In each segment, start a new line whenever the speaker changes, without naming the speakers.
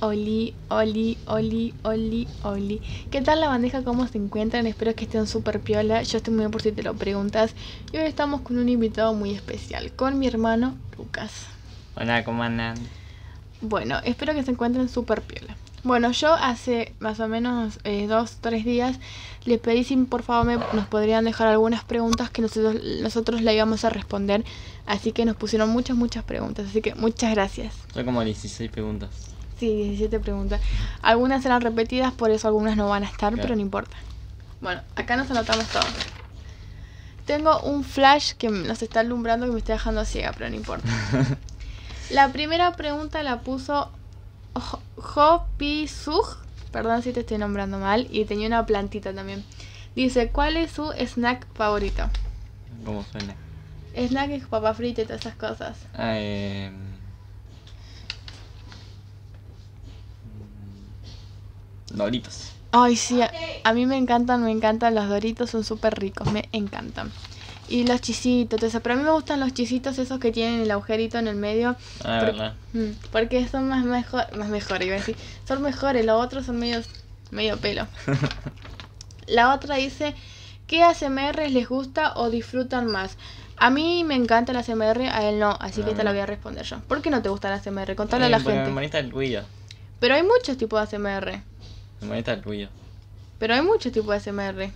Oli, Oli, Oli, Oli, Oli. ¿Qué tal la bandeja? ¿Cómo se encuentran? Espero que estén súper piola. Yo estoy muy bien por si te lo preguntas. Y hoy estamos con un invitado muy especial, con mi hermano Lucas.
Hola, ¿cómo andan?
Bueno, espero que se encuentren súper piola. Bueno, yo hace más o menos eh, dos, tres días les pedí si por favor nos podrían dejar algunas preguntas que nosotros, nosotros le íbamos a responder. Así que nos pusieron muchas, muchas preguntas. Así que muchas gracias.
Son como 16 preguntas.
Sí, 17 preguntas. Algunas serán repetidas, por eso algunas no van a estar, pero no importa. Bueno, acá nos anotamos todo. Tengo un flash que nos está alumbrando que me está dejando ciega, pero no importa. la primera pregunta la puso Hopi Sug. Perdón si te estoy nombrando mal. Y tenía una plantita también. Dice, ¿cuál es su snack favorito? ¿Cómo suena? Snack es papa frita y todas esas cosas.
eh... Doritos.
Ay, sí, a, mí me encantan, me encantan los doritos, son súper ricos, me encantan. Y los chisitos, entonces, pero a mí me gustan los chisitos esos que tienen el agujerito en el medio. Ah, porque, verdad. Mm, porque son más, mejor, más mejores, iba a decir. Son mejores, los otros son medios, medio pelo. La otra dice, ¿qué ASMR les gusta o disfrutan más? A mí me encanta el ASMR, a él no, así que ah, te la voy a responder yo. ¿Por qué no te gusta el ASMR? Contale a eh, la
gente.
Pero hay muchos tipos de ASMR.
Me molesta el tuyo
Pero hay muchos tipos de ASMR.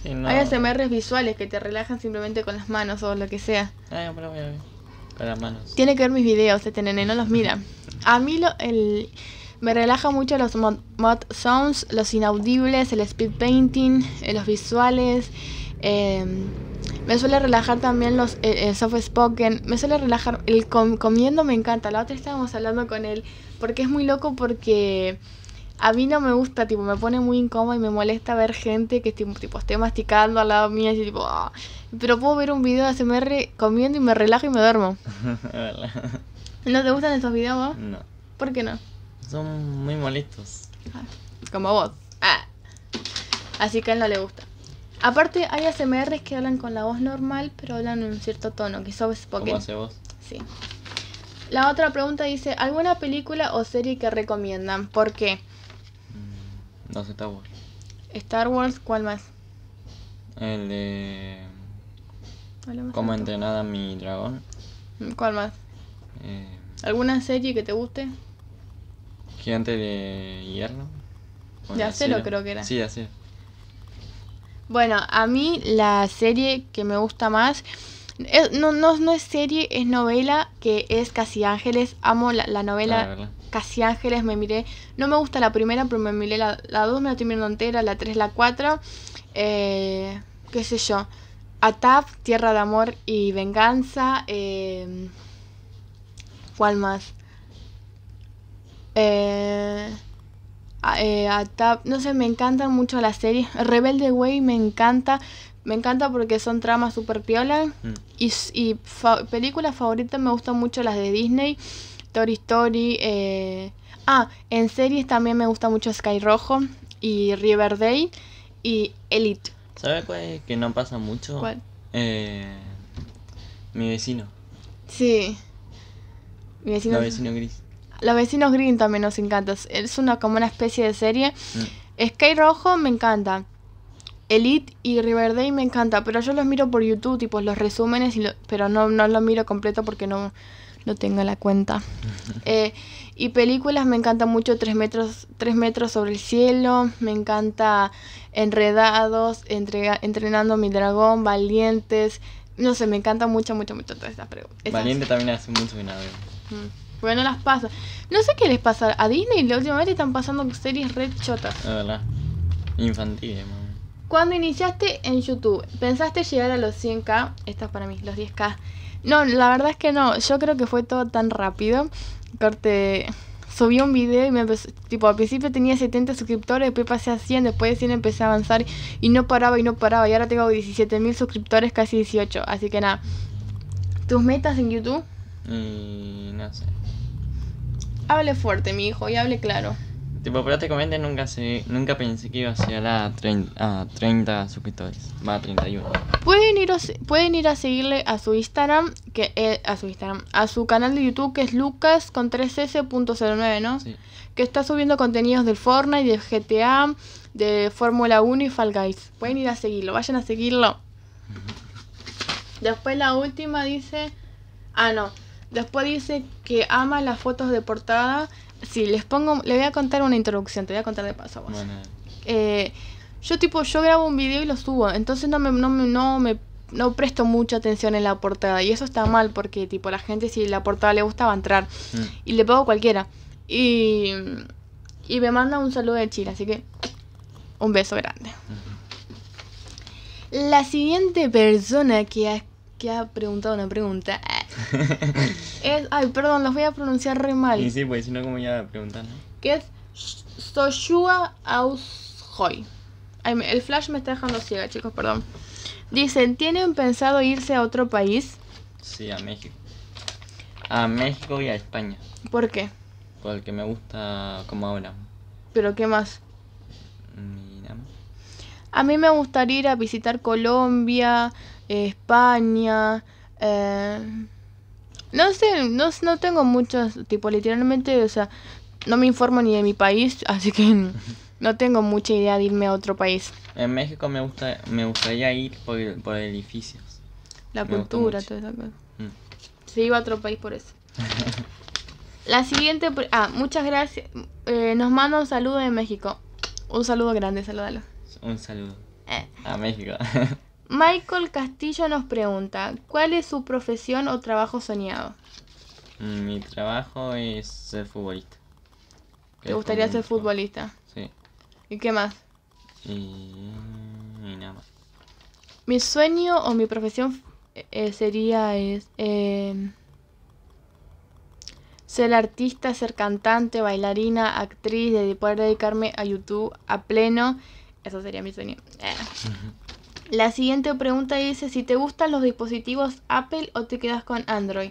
Sí, no. Hay asmr
visuales que te relajan simplemente con las manos o lo que sea.
Ah, con manos.
Tiene que ver mis videos, este nene, no los mira. A mí lo, el, me relaja mucho los mod, sounds, los inaudibles, el speed painting, eh, los visuales. Eh, me suele relajar también los eh, soft spoken. Me suele relajar el comiendo, me encanta. La otra estábamos hablando con él porque es muy loco porque a mí no me gusta, tipo, me pone muy incómodo y me molesta ver gente que tipo, tipo esté masticando al lado mío y tipo, ah. pero puedo ver un video de ASMR comiendo y me relajo y me duermo. ¿No te gustan esos videos vos? No. ¿Por qué no?
Son muy molestos. Ah,
como vos. Ah. Así que a él no le gusta. Aparte, hay ASMRs que hablan con la voz normal, pero hablan en un cierto tono, que soft spoken. ¿Cómo hace vos? Sí. La otra pregunta dice, ¿alguna película o serie que recomiendan? ¿Por qué? dos Star Wars. Star Wars, ¿cuál más?
El de. ¿Cómo mi dragón? Mm, ¿Cuál más? Eh,
¿Alguna serie que te guste?
Gigante de hierro.
De acero creo que era. Sí, acero. Bueno, a mí la serie que me gusta más no, no, es serie, es novela que es Casi Ángeles. Amo la, novela ah, Casi Ángeles, me miré. No me gusta la primera, pero me miré la, dos, me la estoy mirando entera, la tres, la cuatro. Eh, qué sé yo. Atap, Tierra de Amor y Venganza. Eh, ¿Cuál más? Eh, eh, Atap, no sé, me encantan mucho las series. Rebelde Way me encanta. Me encanta porque son tramas super piola. Mm. Y, películas favoritas me gustan mucho las de Disney. Toy Story. Eh, ah, en series también me gusta mucho Sky Rojo y Riverdale y Elite.
¿Sabes cuál es que no pasa mucho? Eh, mi vecino.
Sí. Los vecinos gris. Los vecinos green también nos encanta. Es una como una especie de serie. Mm. Sky Rojo me encanta. Elite y Riverdale me encanta, pero yo los miro por YouTube, tipo los resúmenes, pero no, los miro completo porque no, no tengo la cuenta. Eh, y películas me encanta mucho Tres metros, tres metros sobre el cielo, me encanta Enredados, entrega, Entrenando a mi dragón, Valientes. No sé, me encanta mucho, mucho, mucho todas estas preguntas. Valiente
también hace mucho que nada.
Bueno, mm, las pasa. No sé qué les pasa. A Disney la última están pasando series red chotas.
verdad. Infantiles,
cuando iniciaste en YouTube, ¿pensaste llegar a los 100k? Estas para mí, los 10k. No, la verdad es que no. Yo creo que fue todo tan rápido. Corte. Subí un video y me empezó, tipo, al principio tenía 70 suscriptores, después pasé a 100, después de 100 empecé a avanzar y no paraba y no paraba y ahora tengo 17.000 suscriptores, casi 18, así que nada. ¿Tus metas en YouTube?
Y no sé.
Hable fuerte, mi hijo, y hable claro.
Tipo, prácticamente nunca se, nunca pensé que iba a ser a, a 30 suscriptores. Va a 31.
Pueden ir, a, pueden ir a seguirle a su Instagram, que e, a su Instagram, a su canal de YouTube que es lucas con 3s.09, ¿no? Que está subiendo contenidos del Fortnite, de GTA, de Fórmula 1 y Fall Guys. Pueden ir a seguirlo, vayan a seguirlo. Después la última dice, ah no, después dice que ama las fotos de portada Sí, les pongo, le voy a contar una introducción, te voy a contar de paso a eh, yo tipo, yo grabo un video y lo subo, entonces no me, no, me, no me no presto mucha atención en la portada y eso está mal porque tipo la gente si la portada le gusta va a entrar mm. y le pongo cualquiera y, y me manda un saludo de Chile, así que un beso grande. La siguiente persona que que ha preguntado una pregunta es, ay, perdón, los voy a pronunciar re mal. Y sí,
pues si no, como ya preguntan.
Que es Soshua Aushoy. el flash me está dejando ciega, chicos, perdón. Dicen, ¿tienen pensado irse a otro país?
Sí, a México. A México y a España. ¿Por qué? Porque me gusta como ahora.
¿Pero qué más? A mí me gustaría ir a visitar Colombia, España. Eh, no sé, no, no tengo muchos, tipo, literalmente, o sea, no me informo ni de mi país, así que no tengo mucha idea de irme a otro país.
En México me gusta me gustaría ir por, edificios. La cultura, toda esa cosa. Mm.
Se iba a otro país por eso. La siguiente, ah, muchas gracias. Eh, nos manda un saludo de México. Un saludo grande, salúdalo.
Un saludo. Eh. A México.
Michael Castillo nos pregunta, ¿cuál es su profesión o trabajo soñado?
Mm, mi trabajo es ser futbolista. ¿Te gustaría ser futbolista? Sí. ¿Y qué más? Y, nada más.
Mi sueño o mi profesión eh, sería es, eh, ser artista, ser cantante, bailarina, actriz, de poder dedicarme a YouTube a pleno. Eso sería mi sueño. Eh. La siguiente pregunta dice si te gustan los dispositivos Apple o te quedas con Android.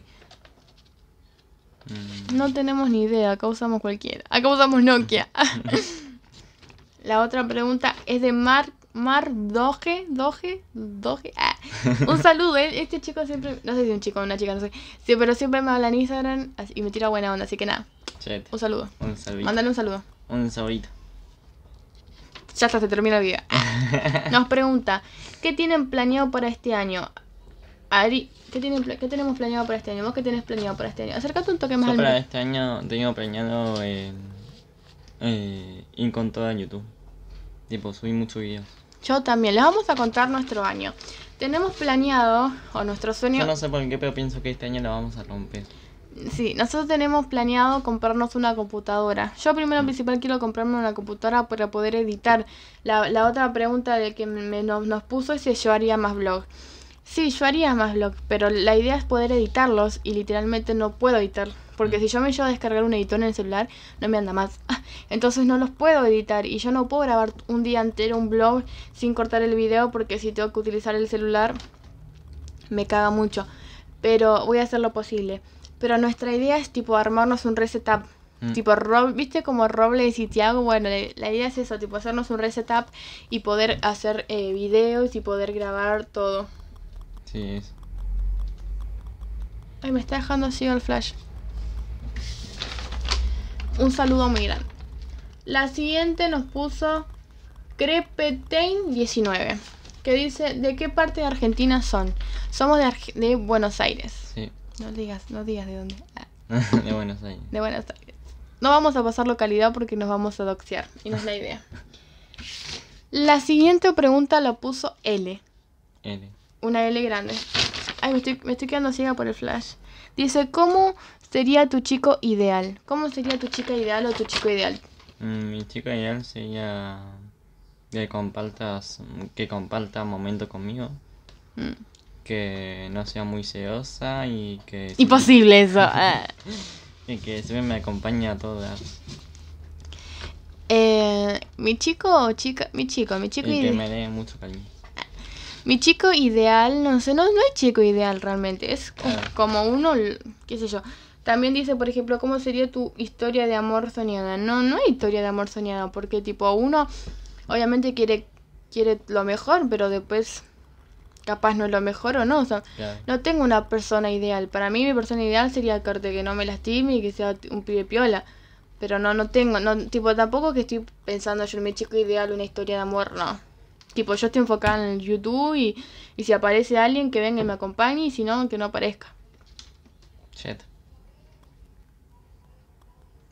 Mm. No tenemos ni idea, acá usamos cualquiera. Acá usamos Nokia. La otra pregunta es de Mark Mar Doge, Doge, Doge. Ah. Un saludo, ¿eh? este chico siempre, no sé si un chico o una chica, no sé, sí, pero siempre me habla en Instagram y me tira buena onda, así que nada. Un saludo. Un
Mándale un saludo. Un saludito. Ya
hasta se termina el video. Nos pregunta, ¿qué tienen planeado para este año? Ari, ¿qué, tenemos planeado para este año? ¿Vos qué tenés planeado para este año? Acércate un toque más Yo para
este año tengo planeado en eh, en YouTube. Tipo, subí muchos videos.
Yo también. Les vamos a contar nuestro año. Tenemos planeado, o nuestro sueño... Yo no sé
por qué, pero pienso que este año lo vamos a romper.
Sí, nosotros tenemos planeado comprarnos una computadora. Yo primero en mm. principal quiero comprarme una computadora para poder editar. La, otra pregunta de que me, nos, puso es si yo haría más vlog. Sí, yo haría más vlog, pero la idea es poder editarlos y literalmente no puedo editar. Porque mm. si yo me llevo a descargar un editor en el celular, no me anda más. Entonces no los puedo editar y yo no puedo grabar un día entero un vlog sin cortar el video porque si tengo que utilizar el celular, me caga mucho. Pero voy a hacer lo posible. Pero nuestra idea es tipo armarnos un resetup. Mm. Tipo, Rob, ¿viste como Robles y Tiago? Bueno, la idea es eso, tipo hacernos un resetup y poder hacer eh, videos y poder grabar todo. Sí, Ay, me está dejando así el flash. Un saludo muy grande. La siguiente nos puso Crepetain19, que dice, ¿de qué parte de Argentina son? Somos de Buenos Aires. No digas, no digas de dónde.
Ah. de Buenos Aires.
De Buenos Aires. No vamos a pasar localidad porque nos vamos a doxear. Y no es la idea. La siguiente pregunta la puso L. L. Una L grande. Ay, me estoy, quedando ciega por el flash. Dice, ¿cómo sería tu chico ideal? ¿Cómo sería tu chica ideal o tu chico ideal?
Mm, mi chico ideal sería que compartas, que comparta momento conmigo. Mm que no sea muy seosa y que... Imposible
eso. Ah.
y que me acompañe a todas.
Eh, mi chico o chica, mi chico, mi chico y que me
dé mucho cariño.
Mi chico ideal, no sé, no, es chico ideal realmente, es como uno, qué sé yo. También dice, por ejemplo, ¿cómo sería tu historia de amor soñada? No, no hay historia de amor soñada, porque tipo uno obviamente quiere, quiere lo mejor, pero después capaz no es lo mejor o no. no tengo una persona ideal. Para mí mi persona ideal sería corte que no me lastime y que sea un pibe piola. Pero no, no tengo, no, tipo, tampoco que estoy pensando yo en mi chico ideal, una historia de amor, no. Tipo, yo estoy enfocada en el YouTube y, si aparece alguien que venga y me acompañe y si no, que no aparezca.
Shit.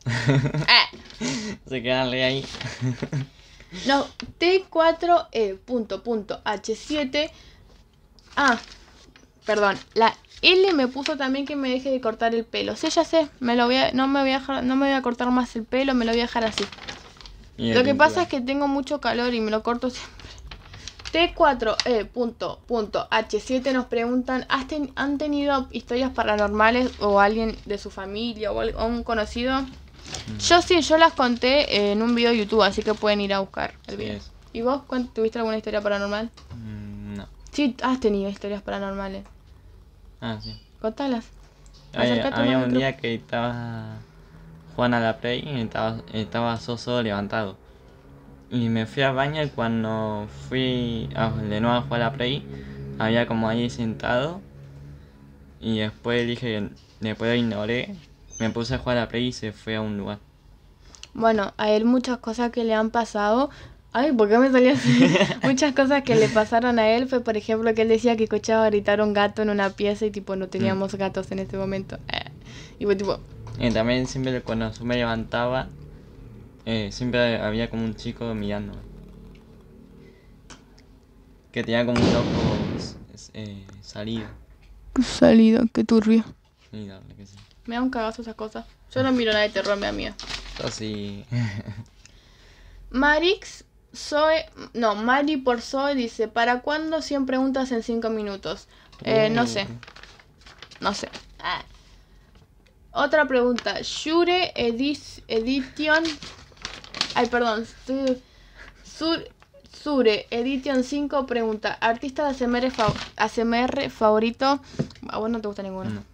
eh. Se quedan ahí.
no, T4E.h7 Ah, perdón. La L me puso también que me deje de cortar el pelo. Sí, ya sé. Me lo voy a, no, me voy a no me voy a cortar más el pelo, me lo voy a dejar así.
lo que pasa es
que tengo mucho calor y me lo corto siempre. t 4 eh, H 7 nos preguntan, ¿han tenido historias paranormales o alguien de su familia o, algún un conocido? Mm. Yo sí, yo las conté en un video de YouTube, así que pueden ir a buscar el video. ¿Y vos tuviste alguna historia paranormal? Mm, Sí, has tenido historias paranormales. Ah, sí. Contalas. había un día
que estaba Juan a la play y estaba, estaba soso levantado. Y me fui a baño y cuando fui de nuevo a jugar a la play, había como ahí sentado. Y después dije, después lo ignoré, me puse a jugar a la play y se fue a un lugar.
Bueno, a él muchas cosas que le han pasado Ay, ¿por qué me salió así? Muchas cosas que le pasaron a él fue, por ejemplo, que él decía que escuchaba gritar un gato en una pieza y tipo no teníamos mm. gatos en ese momento. Eh,
y fue tipo... también siempre cuando me levantaba, eh, siempre había como un chico mirándome. Que tenía como un ojo eh, salido.
Salido, qué turbio.
que sí.
Me da un cagazo esas cosas. Yo no miro nada de terror, mi amiga.
Así.
Marix Soe, no, Mari por Zoe dice, ¿para cuándo 100 preguntas en 5 minutos? Eh, no sé. Mm. No sé. Ah. Otra pregunta. Shure Edition... Ay, perdón. Sur, Sure Edition 5 pregunta. ¿Artista de ASMR, favorito? A ah, vos no te gusta ninguno.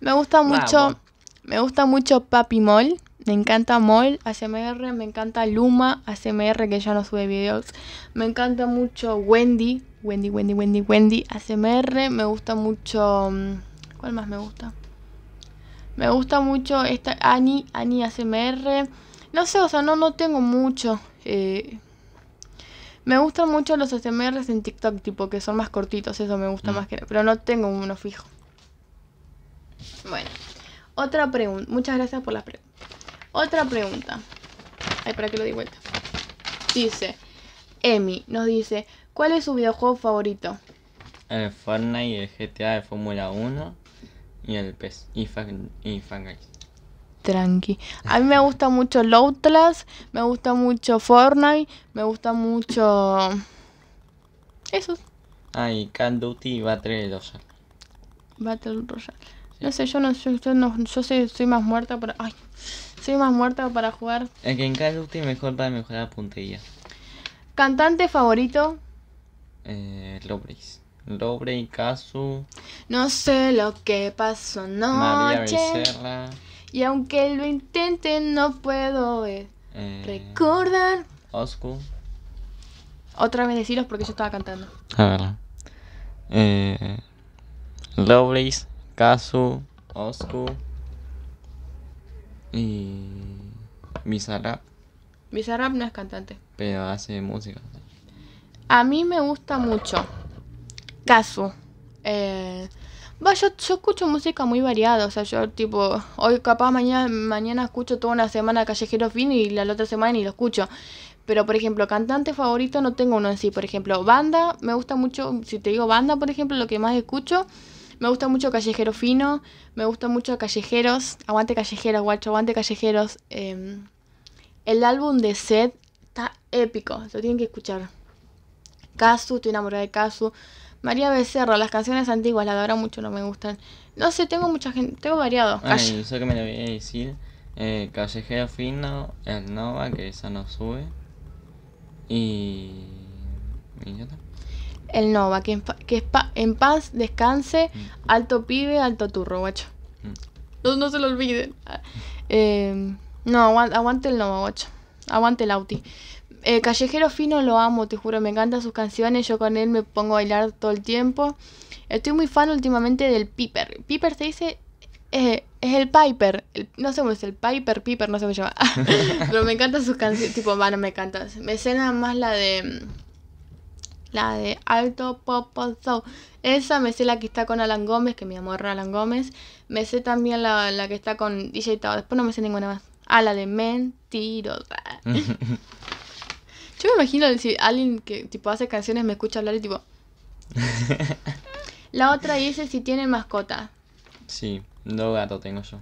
Me gusta mucho... Me gusta mucho Papi Mol. Me encanta Mol ASMR, me encanta Luma ASMR que ya no sube videos. Me encanta mucho Wendy, Wendy, Wendy, Wendy, Wendy ASMR. Me gusta mucho... Mm, ¿Cuál más me gusta? Me gusta mucho esta Ani, Ani ASMR. No sé, o sea, no, no tengo mucho. Eh. me gustan mucho los ASMRs en TikTok, tipo, que son más cortitos, eso me gusta mm. más que Pero no tengo uno fijo. Bueno, otra pregunta. Muchas gracias por la pregunta. Otra pregunta. Ay, para que lo di vuelta. Dice, Emi nos dice, ¿cuál es su videojuego favorito?
El Fortnite, el GTA de Fórmula 1 y el PES y, fan,
Tranqui. Ah. A mí me gusta mucho Lotlas, me gusta mucho Fortnite, me gusta mucho... Eso.
Ay, ah, y Call Duty y Battle Royale.
Battle Royale. No sé, yo no, yo, yo no, yo soy, soy más muerta, pero... Ay. Soy más muerta para jugar.
El que en cada mejor para mejorar la puntería.
¿Cantante favorito?
Eh, Lobreis. Lobre Casu.
No sé lo que pasó noche. María Y aunque lo intente, no puedo eh, eh, recordar. Oscu. Otra vez deciros porque yo estaba cantando.
A ver. Eh, Casu, Oscu. Y. Bizarrap.
Bizarrap no es cantante.
Pero hace música.
A mí me gusta mucho. Caso Eh, yo, escucho música muy variada. O sea, yo tipo, hoy capaz mañana, mañana escucho toda una semana Callejero Fin y la, la, otra semana ni lo escucho. Pero por ejemplo, cantante favorito no tengo uno en sí. Por ejemplo, banda, me gusta mucho, si te digo banda, por ejemplo, lo que más escucho me gusta mucho Callejero Fino, me gusta mucho Callejeros, aguante Callejeros, guacho, aguante Callejeros. Em, el álbum de Seth está épico, lo tienen que escuchar. Casu, estoy enamorada de Casu. María Becerro las canciones antiguas, la de mucho no me gustan. No sé, tengo mucha gente, tengo variado. que
me lo voy a decir. Eh, Callejero Fino, el Nova, que esa no sube. Y
el Nova, que, en, que pa, en paz descanse, mm. alto pibe, alto turro, guacho. Mm. No, se lo olviden. Ah, em, no, aguante, el Nova, guacho. Aguante el Auti. Eh, Callejero Fino lo amo, te juro, me encantan sus canciones, yo con él me pongo a bailar todo el tiempo. Estoy muy fan últimamente del Piper. Piper se dice... Eh, es el Piper, no sé cómo es, el Piper, Piper, no sé cómo se llama. Pero me encantan sus canciones, tipo, bueno, me encantan. Me escena más la de la de Alto Popo Esa me sé la que está con Alan Gómez, que mi amor Alan Gómez. Me sé también la, que está con DJ Tao. Después no me sé ninguna más. Ah, la de Mentirosa.
Yo
me imagino si alguien que tipo hace canciones me escucha hablar y tipo. la otra dice si tiene mascota.
Sí, no gato tengo yo.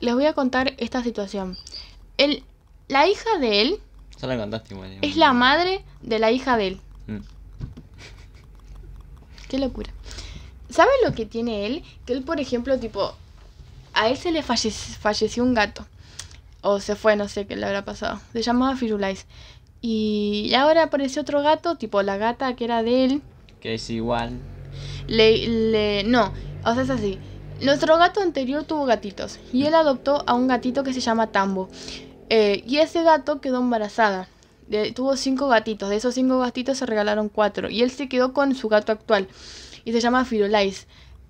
Les voy a contar esta situación. El, la hija de él. Es la madre de la hija de él. Mm. Qué locura. ¿Sabes lo que tiene él? Que él, por ejemplo, tipo, a él se le falleció un gato. O se fue, no sé qué le habrá pasado. Se llamaba Firulais. Y ahora apareció otro gato, tipo la gata que era de él.
Que es igual.
Le, le, no, o sea, es así. Nuestro gato anterior tuvo gatitos y él adoptó a un gatito que se llama Tambo. Eh, y ese gato quedó embarazada tuvo cinco gatitos, de esos cinco gatitos se regalaron cuatro y él se quedó con su gato actual y se llama Firulais.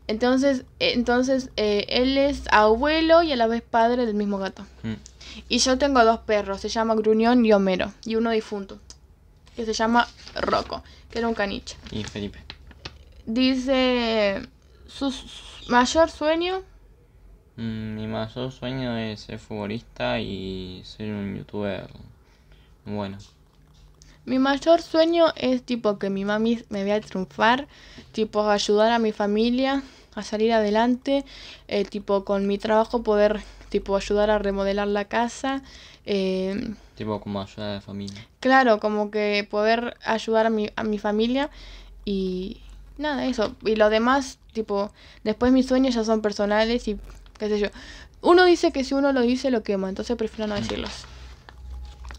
Entonces, eh, entonces eh, él es abuelo y a la vez padre del mismo gato. Mm. Y yo tengo dos perros, se llama Gruñón y Homero, y uno difunto, que se llama Rocco, que era un caniche. Y Felipe. Dice, su mayor sueño...
Mm, mi mayor sueño es ser futbolista y ser un youtuber bueno.
Mi mayor sueño es tipo que mi mami me vea triunfar, tipo ayudar a mi familia a salir adelante, eh, tipo con mi trabajo poder tipo ayudar a remodelar la casa. Eh,
tipo como ayudar a la familia.
Claro, como que poder ayudar a mi, a mi familia y nada, eso. Y lo demás, tipo, después mis sueños ya son personales y qué sé yo. Uno dice que si uno lo dice lo quema, entonces prefiero no decirlos.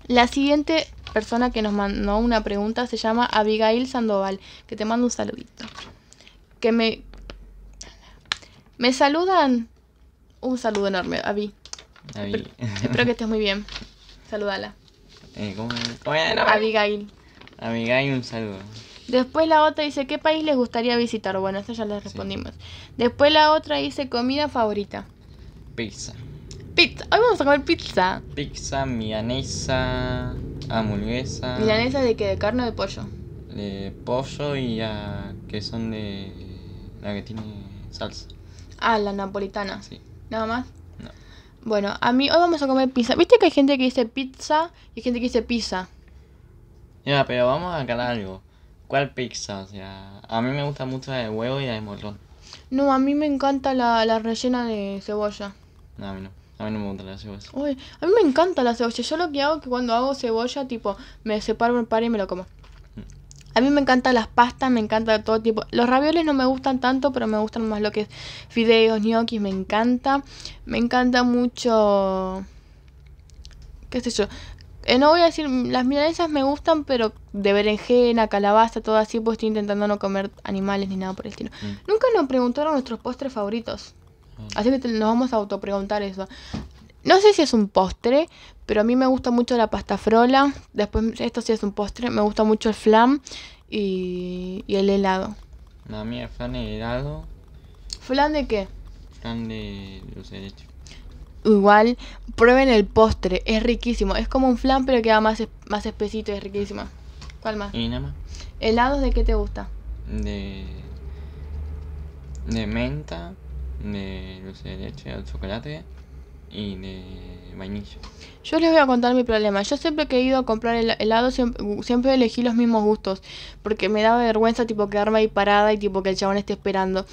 La siguiente persona que nos mandó una pregunta se llama Abigail Sandoval, que te mando un saludito. Que me... Me saludan. Un saludo enorme, Abby. Espero, que estés muy bien. Saludala. Eh, Abigail.
Abigail, un saludo.
Después la otra dice, ¿qué país les gustaría visitar? Bueno, eso ya les respondimos. Después la otra dice, comida favorita. Pizza. Hoy vamos a comer pizza.
Pizza, milanesa, hamburguesa. ¿Milanesa
de que ¿De carne o de pollo?
De pollo y a, que son de la que tiene salsa.
Ah, la napolitana. Sí. ¿Nada más? No. Bueno, a mí hoy vamos a comer pizza. ¿Viste que hay gente que dice pizza y gente que dice pizza?
Ya, pero vamos a aclarar algo. ¿Cuál pizza? O sea, a mí me gusta mucho la de huevo y la de morrón.
No, a mí me encanta la, la rellena de cebolla.
No, a mí no. A mí no me gustan las cebollas.
Uy, a mí me encanta la cebolla. Yo lo que hago es que cuando hago cebolla, tipo, me separo un par y me lo como. Mm. A mí me encantan las pastas, me encanta todo tipo. Los ravioles no me gustan tanto, pero me gustan más lo que es fideos, gnocchi me encanta. Me encanta mucho... qué sé yo. Eh, no voy a decir, las milanesas me gustan, pero de berenjena, calabaza, todo así, pues estoy intentando no comer animales ni nada por el estilo. Mm. Nunca nos preguntaron nuestros postres favoritos. Así que nos vamos a autopreguntar eso. No sé si es un postre, pero a mí me gusta mucho la pasta frola. Después, esto sí es un postre. Me gusta mucho el flan y, el helado.
La mía flan y helado.
¿Flan de qué?
Flan de los
Igual, prueben el postre. Es riquísimo. Es como un flan, pero queda más, más espesito y es riquísimo. ¿Cuál más? Y nada más. ¿Helados de qué te gusta?
De. de menta de dulce de leche chocolate y de vainilla.
Yo les voy a contar mi problema. Yo siempre que he ido a comprar helado, siempre, elegí los mismos gustos. Porque me daba vergüenza, tipo, quedarme ahí parada y, tipo, que el chabón esté esperando.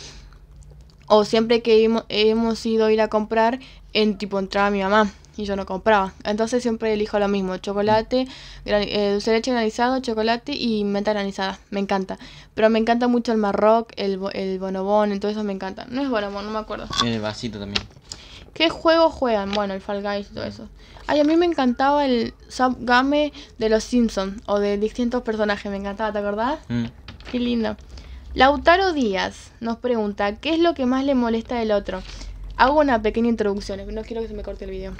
O siempre que hemos, hemos ido a ir a comprar, en, tipo, entraba mi mamá y yo no compraba. Entonces siempre elijo lo mismo, chocolate, eh, dulce de leche granizado, chocolate y menta granizada. Me encanta. Pero me encanta mucho el marroc, el, el bonobón, todo eso me encanta. No es bonobón, no me acuerdo.
Tiene el vasito también.
¿Qué juegos juegan? Bueno, el Fall Guys y todo eso. Ay, a mí me encantaba el subgame de los Simpsons o de distintos personajes. Me encantaba, ¿te acordás? Mm. Qué lindo. Lautaro Díaz nos pregunta, ¿qué es lo que más le molesta del otro? Hago una pequeña introducción, no quiero que se me corte el video.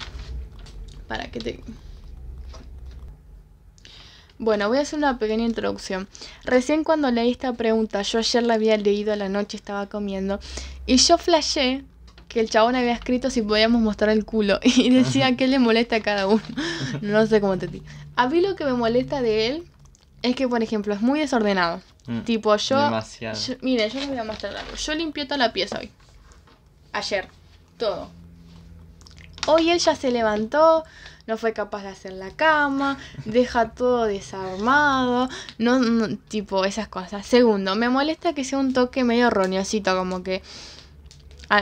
Para que te... Bueno, voy a hacer una pequeña introducción. Recién cuando leí esta pregunta, yo ayer la había leído a la noche, estaba comiendo, y yo flashé que el chabón había escrito si podíamos mostrar el culo y decía que le molesta a cada uno. No sé cómo te digo. A mí lo que me molesta de él es que, por ejemplo, es muy desordenado. Mm, tipo, yo, Demasiado. Mire, yo les voy a mostrar algo. Yo limpié toda la pieza hoy. Ayer. Todo. Hoy él ya se levantó, no fue capaz de hacer la cama, deja todo desarmado, no, tipo esas cosas. Segundo, me molesta que sea un toque medio roñosito, como que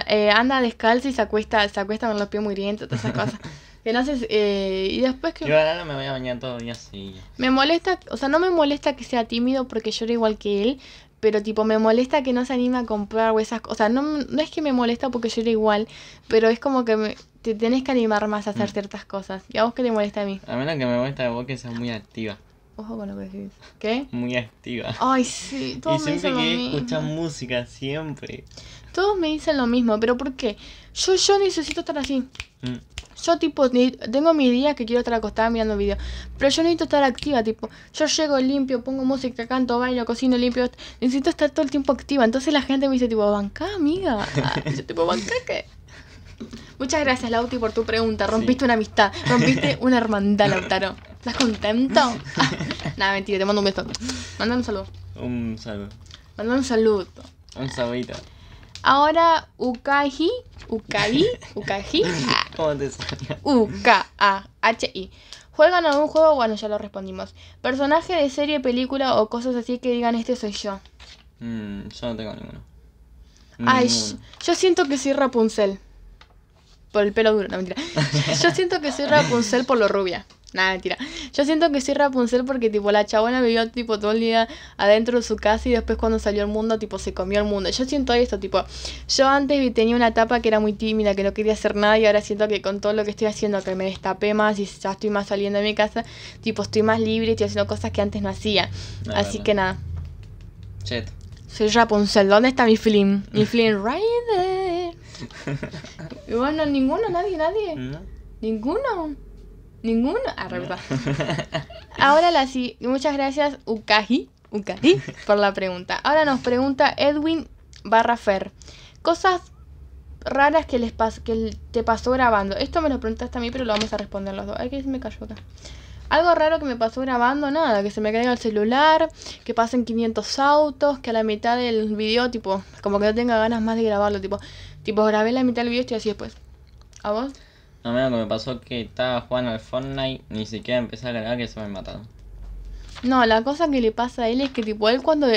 eh, anda descalzo y se acuesta, se acuesta con los pies muy rientos, todas esas cosas. que no sé, eh, y después que... Yo ahora
me voy a bañar todo el día así.
Me molesta, o sea, no me molesta que sea tímido porque yo era igual que él, pero tipo me molesta que no se anime a comprar o esas cosas. O sea, no, es que me molesta porque yo era igual, pero es como que me, tenés que animar más a hacer mm. ciertas cosas. ¿Y a vos que te molesta a mí?
A mí lo que me molesta de vos que seas muy activa.
Ojo con lo que decís. ¿Qué?
Muy activa. Ay,
sí. Todos y siempre que escuchas
música, siempre.
Todos me dicen lo mismo, pero ¿por qué? Yo, yo necesito estar así. Mm. Yo, tipo, tengo mi día que quiero estar acostada mirando videos. Pero yo necesito estar activa, tipo. Yo llego limpio, pongo música, canto, bailo, cocino, limpio. Necesito estar todo el tiempo activa. Entonces la gente me dice, tipo, banca amiga. yo, tipo, banca ¿qué? Muchas gracias, Lauti, por tu pregunta. Rompiste una amistad, rompiste una hermandad, Lautaro. ¿Estás contento? nada, mentira, te mando un beso. Manda un saludo.
Un saludo.
Manda un saludo. Un saludito. Ahora, Ukaji, Ukaji, Ukaji.
Ah. ¿Cómo te salió?
U-K-A-H-I. ¿Juegan algún juego? Bueno, ya lo respondimos. ¿Personaje de serie, película o cosas así que digan este soy yo?
Mm, yo no tengo ninguno. Ay,
yo siento que soy Rapunzel. Por el pelo duro, no mentira. Yo siento que soy Rapunzel por lo rubia. Nada, mentira. Yo siento que soy Rapunzel porque, tipo, la chabona vivió, tipo, todo el día adentro de su casa y después cuando salió al mundo, tipo, se comió el mundo. Yo siento esto, tipo, yo antes tenía una etapa que era muy tímida, que no quería hacer nada y ahora siento que con todo lo que estoy haciendo, que me destapé más y ya estoy más saliendo de mi casa, tipo, estoy más libre, y estoy haciendo cosas que antes no hacía.
Así que nada. Chet.
Soy Rapunzel, ¿dónde está mi film? Mi film right bueno, ninguno, nadie, nadie. Ninguno. Ninguno. Ah, Ahora la sí. Muchas gracias, Ukaji. Ukaji, por la pregunta. Ahora nos pregunta Edwin barrafer Cosas raras que les que te pasó grabando. Esto me lo preguntaste a mí, pero lo vamos a responder los dos. Ay, que se me cayó acá. Algo raro que me pasó grabando, nada, que se me caiga el celular, que pasen 500 autos, que a la mitad del video, tipo, como que no tenga ganas más de grabarlo, tipo, pues grabé la mitad del video y estoy así después. ¿A vos?
No, lo que me pasó que estaba jugando al Fortnite, ni siquiera empecé a grabar que se me mataron.
No, la cosa que le pasa a él es que tipo él cuando,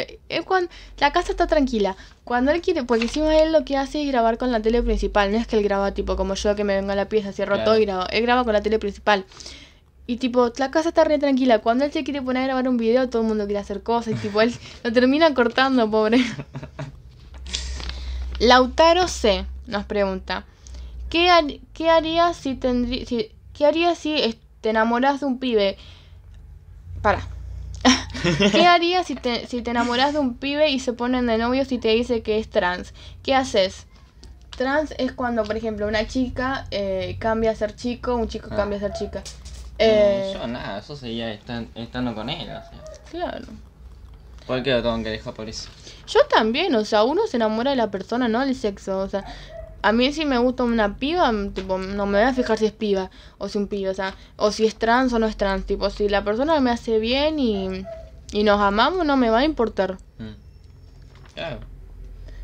cuando la casa está tranquila, cuando él quiere, porque encima él lo que hace es grabar con la tele principal, no es que él graba tipo como yo que me venga a la pieza, cierro todo y grabo, él graba con la tele principal. Y tipo, la casa está re tranquila, cuando él se quiere poner a grabar un video, todo el mundo quiere hacer cosas y tipo él lo termina cortando, pobre. Lautaro C. nos pregunta, ¿qué, qué harías si, ¿qué si te enamoras de un pibe? Para. ¿Qué harías si te, si te enamoras de un pibe y se ponen de novios y te dice que es trans? ¿Qué haces? Trans es cuando, por ejemplo, una chica eh, cambia a ser chico, un chico ah. cambia a ser chica. Eh, yo
nada, eso sería estando con él. Claro todo tengo que dejar por eso.
Yo también, o sea, uno se enamora de la persona, no del sexo. O sea, a mí si me gusta una piba, tipo, no me voy a fijar si es piba o si un piba o sea, o si es trans o no es trans. Tipo, si la persona me hace bien y, nos amamos, no me va a importar.
Mm. Claro.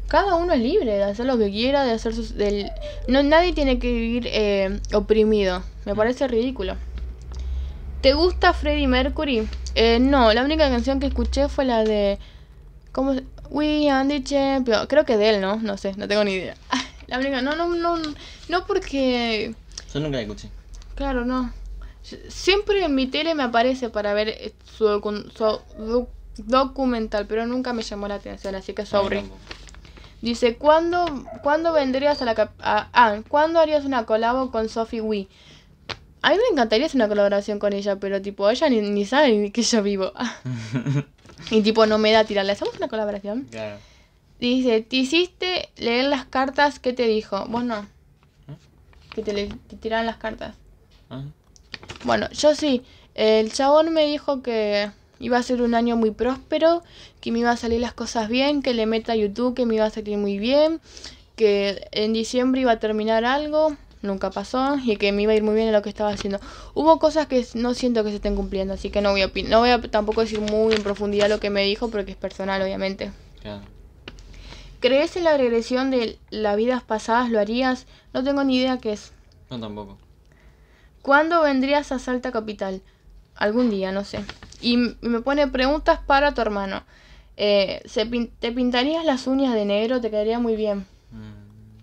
Cada uno es libre de hacer lo que quiera, de hacer sus... Del, no, nadie tiene que vivir eh, oprimido. Me mm. parece ridículo. ¿Te gusta Freddie Mercury? Eh, no, la única canción que escuché fue la de. ¿Cómo? We Andy Creo que de él, ¿no? No sé, no tengo ni idea. La única. No, no, no. No porque. Yo nunca la escuché. Claro, no. Siempre en mi tele me aparece para ver eh, su, documental, pero nunca me llamó la atención, así que sobre. Dice, ¿cuándo, ¿cuándo vendrías a la... ah, ¿cuándo harías una colabo con Sophie Wee? A mí me encantaría hacer una colaboración con ella, pero tipo, ella ni, sabe ni que yo vivo. y tipo, no me da tirarle. ¿Hacemos una colaboración? Claro. Dice, te hiciste leer las cartas, que te dijo? Vos no. ¿Eh? Que te, le, las cartas. Ah. Bueno, yo sí. El chabón me dijo que iba a ser un año muy próspero, que me iba a salir las cosas bien, que le meta a YouTube, que me iba a salir muy bien, que en diciembre iba a terminar algo nunca pasó y que me iba a ir muy bien en lo que estaba haciendo. Hubo cosas que no siento que se estén cumpliendo, así que no voy a, no voy a tampoco decir muy en profundidad lo que me dijo porque es personal, obviamente. ¿Crees en la regresión de las vidas pasadas? ¿Lo harías? No tengo ni idea qué es. No tampoco. ¿Cuándo vendrías a Salta Capital? Algún día, no sé. Y, me pone preguntas para tu hermano. Eh, ¿Te pintarías las uñas de negro? Te quedaría muy bien.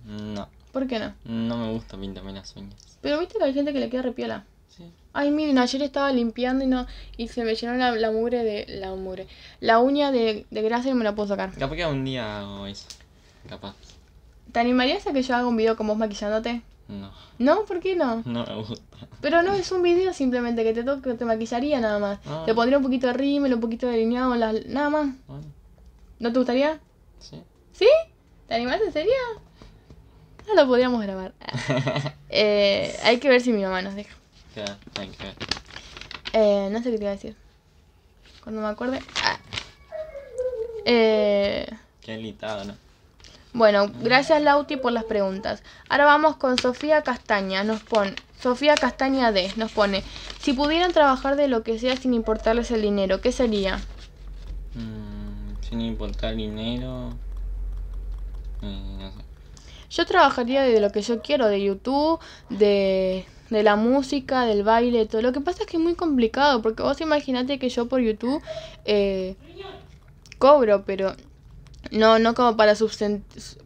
Mm, no. ¿Por qué no? No me gusta pintarme las uñas.
Pero viste que hay gente que le queda repiola. Sí. Ay, miren, ayer estaba limpiando y no y se me llenó la, mugre de. La mugre. La uña de, de grasa y me la puedo sacar.
Capaz que un día hago eso. Capaz.
¿Te animarías a que yo haga un video con vos maquillándote? No. ¿No? ¿Por qué no?
No me gusta.
Pero no es un video simplemente que te toque, te maquillaría nada más. Ah. Te pondría un poquito de rímel, un poquito de delineado, nada más. ¿No te gustaría? Sí. ¿Sí? ¿Te animaste en serio? No ah, lo podíamos grabar. Eh, hay que ver si mi mamá nos deja. Eh, no sé qué te iba a decir. Cuando me acuerde. Ah. Eh,
qué elitado ¿no? Bueno, gracias
Lauti por las preguntas. Ahora vamos con Sofía Castaña. Nos pone Sofía Castaña D. Nos pone si pudieran trabajar de lo que sea sin importarles el dinero, ¿qué sería?
Mm, sin importar dinero, no sé.
Yo trabajaría de lo que yo quiero, de YouTube, de, la música, del baile, todo. Lo que pasa es que es muy complicado, porque vos imaginate que yo por YouTube eh, cobro, pero no no como para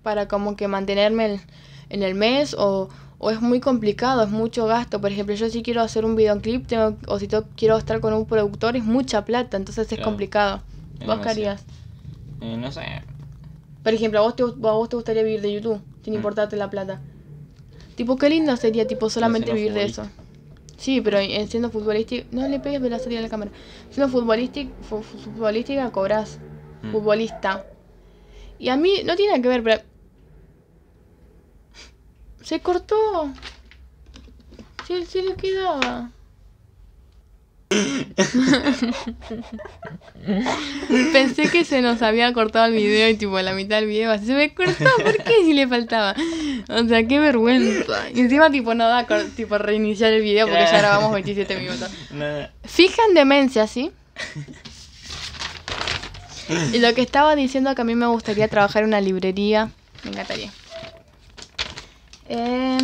para como que mantenerme en, el mes o, es muy complicado, es mucho gasto. Por ejemplo, yo si quiero hacer un videoclip tengo, o si quiero estar con un productor es mucha plata, entonces es complicado. ¿Vos eh, no sé. Por ejemplo, ¿a vos, ¿a vos te gustaría vivir de YouTube? sin mm. importarte la plata. Tipo, qué lindo sería, tipo, solamente vivir de eso. Sí, pero siendo futbolística... No le pegues de la salida de la cámara. Siendo futbolística, futbolística cobras. Mm. Futbolista. Y a mí no tiene que ver, pero... Se cortó. Si se le quedaba. Pensé que se nos había cortado el video y tipo la mitad del video se me cortó, ¿por qué si le faltaba? O sea, qué vergüenza. Y encima tipo no da tipo reiniciar el video porque ya grabamos 27 minutos. Fijan demencia, ¿sí? Y lo que estaba diciendo que a mí me gustaría trabajar en una librería, me encantaría. Eh,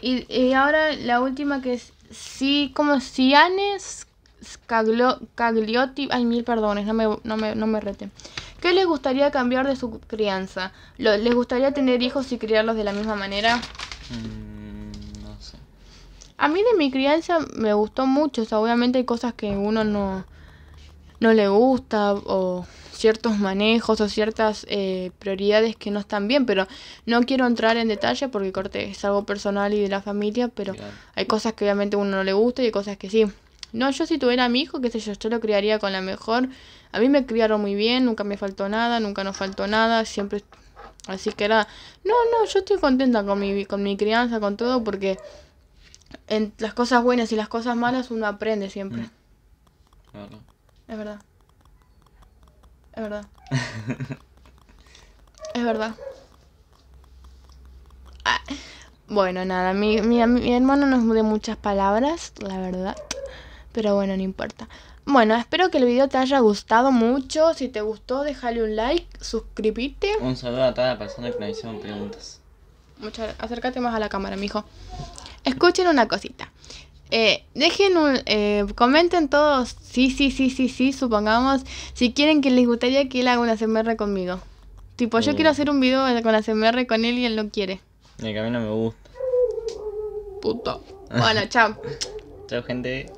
y ahora la última que es Sí, como Cianes Caglio, Cagliotti. Ay, mil perdones, no me, no reten. ¿Qué les gustaría cambiar de su crianza? ¿Les gustaría tener hijos y criarlos de la misma manera?
Mm, no sé.
A mí de mi crianza me gustó mucho. O sea, obviamente hay cosas que uno no, no le gusta o ciertos manejos o ciertas eh, prioridades que no están bien, pero no quiero entrar en detalle porque corte es algo personal y de la familia, pero hay cosas que obviamente uno no le gusta y hay cosas que sí. No, yo si tuviera a mi hijo, qué sé yo, yo lo criaría con la mejor. A mí me criaron muy bien, nunca me faltó nada, nunca nos faltó nada, siempre... Así que era... No, no, yo estoy contenta con mi, con mi crianza, con todo, porque en las cosas buenas y las cosas malas uno aprende siempre.
Mm.
Es verdad es verdad. es verdad. Ah, bueno, nada, mi, mi, hermano nos de muchas palabras, la verdad. Pero bueno, no importa. Bueno, espero que el video te haya gustado mucho. Si te gustó, déjale un like, suscríbete.
Un saludo a toda la persona que me hicieron preguntas.
Muchas, acércate más a la cámara, mijo. Escuchen una cosita. Eh, dejen un, eh, comenten todos, sí, sí, sí, sí, sí, supongamos, si quieren que les gustaría que él haga una CMR conmigo. Tipo, yo quiero uh. hacer un video con la CMR con él y él no quiere.
Eh, me gusta. Puto. Bueno, chao. chao, gente.